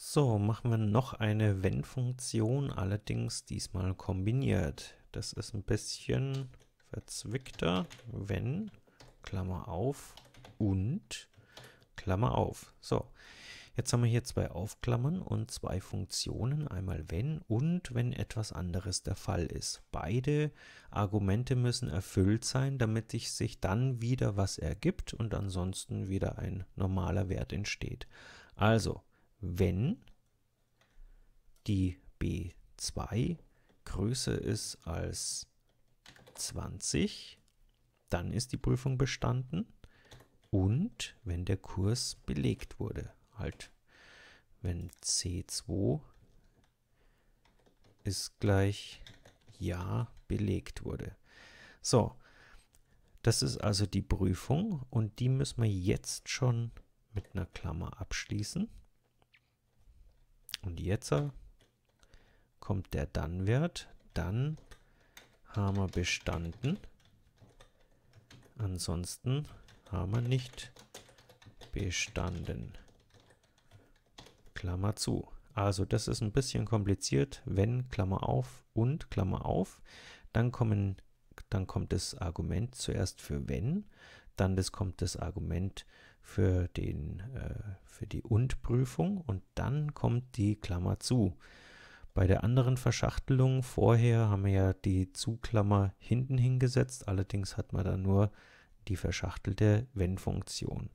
So, machen wir noch eine Wenn-Funktion, allerdings diesmal kombiniert. Das ist ein bisschen verzwickter. Wenn, Klammer auf, und, Klammer auf. So, jetzt haben wir hier zwei Aufklammern und zwei Funktionen. Einmal wenn und wenn etwas anderes der Fall ist. Beide Argumente müssen erfüllt sein, damit sich dann wieder was ergibt und ansonsten wieder ein normaler Wert entsteht. Also, wenn die B2 größer ist als 20, dann ist die Prüfung bestanden und wenn der Kurs belegt wurde, halt wenn C2 ist gleich ja belegt wurde. So, das ist also die Prüfung und die müssen wir jetzt schon mit einer Klammer abschließen. Und jetzt äh, kommt der Dann-Wert. Dann haben wir bestanden. Ansonsten haben wir nicht bestanden. Klammer zu. Also das ist ein bisschen kompliziert. Wenn, Klammer auf und Klammer auf, dann, kommen, dann kommt das Argument zuerst für wenn, dann das kommt das Argument für für, den, äh, für die Und-Prüfung und dann kommt die Klammer zu. Bei der anderen Verschachtelung vorher haben wir ja die Zu-Klammer hinten hingesetzt, allerdings hat man da nur die verschachtelte Wenn-Funktion.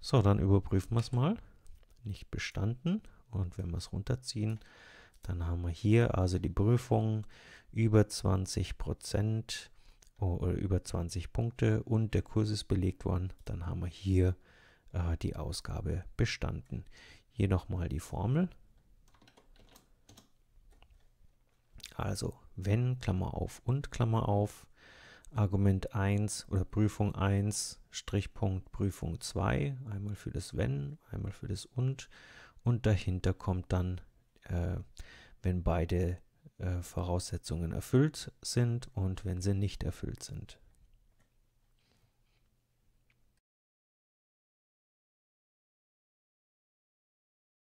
So, dann überprüfen wir es mal. Nicht bestanden. Und wenn wir es runterziehen, dann haben wir hier also die Prüfung über 20 Prozent oh, oder über 20 Punkte und der Kurs ist belegt worden. Dann haben wir hier äh, die Ausgabe bestanden. Hier nochmal die Formel. Also wenn, Klammer auf und Klammer auf, Argument 1 oder Prüfung 1, Strichpunkt Prüfung 2, einmal für das wenn, einmal für das und und dahinter kommt dann, äh, wenn beide äh, Voraussetzungen erfüllt sind und wenn sie nicht erfüllt sind.